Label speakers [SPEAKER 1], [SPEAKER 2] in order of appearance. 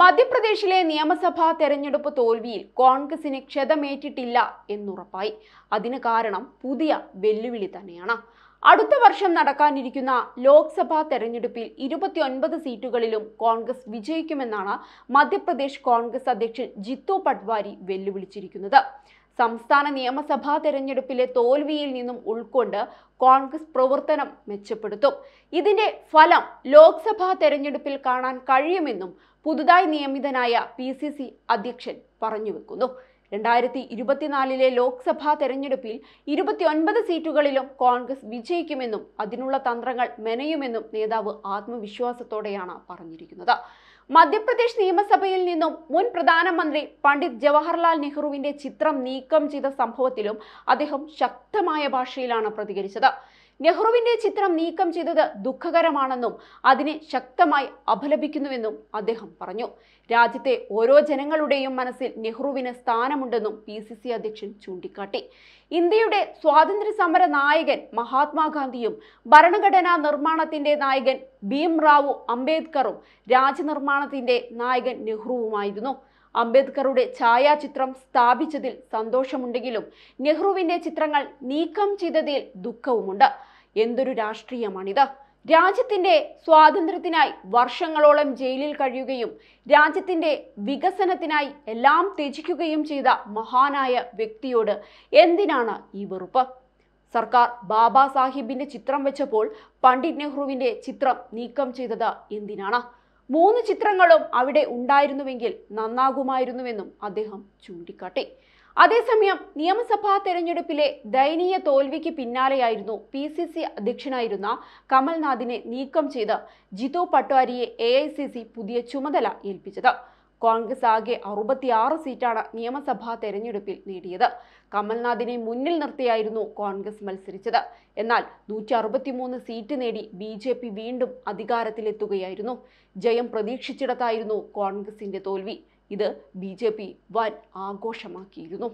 [SPEAKER 1] മധ്യപ്രദേശിലെ നിയമസഭാ തെരഞ്ഞെടുപ്പ് തോൽവിയിൽ കോൺഗ്രസിന് ക്ഷതമേറ്റിട്ടില്ല എന്നുറപ്പായി അതിന് കാരണം പുതിയ വെല്ലുവിളി തന്നെയാണ് അടുത്ത വർഷം നടക്കാനിരിക്കുന്ന ലോക്സഭാ തെരഞ്ഞെടുപ്പിൽ ഇരുപത്തിയൊൻപത് സീറ്റുകളിലും കോൺഗ്രസ് വിജയിക്കുമെന്നാണ് മധ്യപ്രദേശ് കോൺഗ്രസ് അധ്യക്ഷൻ ജിത്തു പട്വാരി വെല്ലുവിളിച്ചിരിക്കുന്നത് സംസ്ഥാന നിയമസഭാ തെരഞ്ഞെടുപ്പിലെ തോൽവിയിൽ നിന്നും ഉൾക്കൊണ്ട് കോൺഗ്രസ് പ്രവർത്തനം മെച്ചപ്പെടുത്തും ഇതിന്റെ ഫലം ലോക്സഭാ തെരഞ്ഞെടുപ്പിൽ കാണാൻ കഴിയുമെന്നും പുതുതായി നിയമിതനായ പി അധ്യക്ഷൻ പറഞ്ഞു വെക്കുന്നു രണ്ടായിരത്തി ഇരുപത്തിനാലിലെ ലോക്സഭാ തെരഞ്ഞെടുപ്പിൽ ഇരുപത്തിയൊൻപത് സീറ്റുകളിലും കോൺഗ്രസ് വിജയിക്കുമെന്നും അതിനുള്ള തന്ത്രങ്ങൾ മെനയുമെന്നും നേതാവ് ആത്മവിശ്വാസത്തോടെയാണ് പറഞ്ഞിരിക്കുന്നത് മധ്യപ്രദേശ് നിയമസഭയിൽ നിന്നും മുൻ പ്രധാനമന്ത്രി പണ്ഡിറ്റ് ജവഹർലാൽ നെഹ്റുവിന്റെ ചിത്രം നീക്കം ചെയ്ത സംഭവത്തിലും അദ്ദേഹം ശക്തമായ ഭാഷയിലാണ് പ്രതികരിച്ചത് നെഹ്റുവിന്റെ ചിത്രം നീക്കം ചെയ്തത് ദുഃഖകരമാണെന്നും അതിനെ ശക്തമായി അപലപിക്കുന്നുവെന്നും അദ്ദേഹം പറഞ്ഞു രാജ്യത്തെ ഓരോ ജനങ്ങളുടെയും മനസ്സിൽ നെഹ്റുവിന് സ്ഥാനമുണ്ടെന്നും പി സി സി അധ്യക്ഷൻ ചൂണ്ടിക്കാട്ടി ഇന്ത്യയുടെ സ്വാതന്ത്ര്യ സമര നായകൻ മഹാത്മാഗാന്ധിയും ഭരണഘടനാ നിർമ്മാണത്തിന്റെ നായകൻ ഭീം റാവു അംബേദ്കറും രാജ്യനിർമ്മാണത്തിന്റെ നായകൻ നെഹ്റുവുമായിരുന്നു അംബേദ്കറുടെ ഛായാചിത്രം സ്ഥാപിച്ചതിൽ സന്തോഷമുണ്ടെങ്കിലും നെഹ്റുവിന്റെ ചിത്രങ്ങൾ നീക്കം ചെയ്തതിൽ ദുഃഖവുമുണ്ട് എന്തൊരു രാഷ്ട്രീയമാണിത് രാജ്യത്തിന്റെ സ്വാതന്ത്ര്യത്തിനായി വർഷങ്ങളോളം ജയിലിൽ കഴിയുകയും രാജ്യത്തിന്റെ വികസനത്തിനായി എല്ലാം ത്യജിക്കുകയും ചെയ്ത മഹാനായ വ്യക്തിയോട് എന്തിനാണ് ഈ വെറുപ്പ് സർക്കാർ ബാബാ സാഹിബിന്റെ ചിത്രം വെച്ചപ്പോൾ പണ്ഡിറ്റ് നെഹ്റുവിന്റെ ചിത്രം നീക്കം ചെയ്തത് എന്തിനാണ് മൂന്ന് ചിത്രങ്ങളും അവിടെ ഉണ്ടായിരുന്നുവെങ്കിൽ നന്നാകുമായിരുന്നുവെന്നും അദ്ദേഹം ചൂണ്ടിക്കാട്ടി അതേസമയം നിയമസഭാ തെരഞ്ഞെടുപ്പിലെ ദയനീയ തോൽവിക്ക് പിന്നാലെയായിരുന്നു പി സി സി അധ്യക്ഷനായിരുന്ന കമൽനാഥിനെ നീക്കം ചെയ്ത് ജിതു പട്ടാരിയെ എ പുതിയ ചുമതല ഏൽപ്പിച്ചത് കോൺഗ്രസ് ആകെ അറുപത്തിയാറ് സീറ്റാണ് നിയമസഭാ തെരഞ്ഞെടുപ്പിൽ നേടിയത് കമൽനാഥിനെ മുന്നിൽ നിർത്തിയായിരുന്നു കോൺഗ്രസ് മത്സരിച്ചത് എന്നാൽ നൂറ്റി അറുപത്തിമൂന്ന് സീറ്റ് നേടി ബി ജെ പി വീണ്ടും അധികാരത്തിലെത്തുകയായിരുന്നു ജയം പ്രതീക്ഷിച്ചിടത്തായിരുന്നു കോൺഗ്രസിന്റെ തോൽവി ഇത് ബി ജെ പി വൻ ആഘോഷമാക്കിയിരുന്നു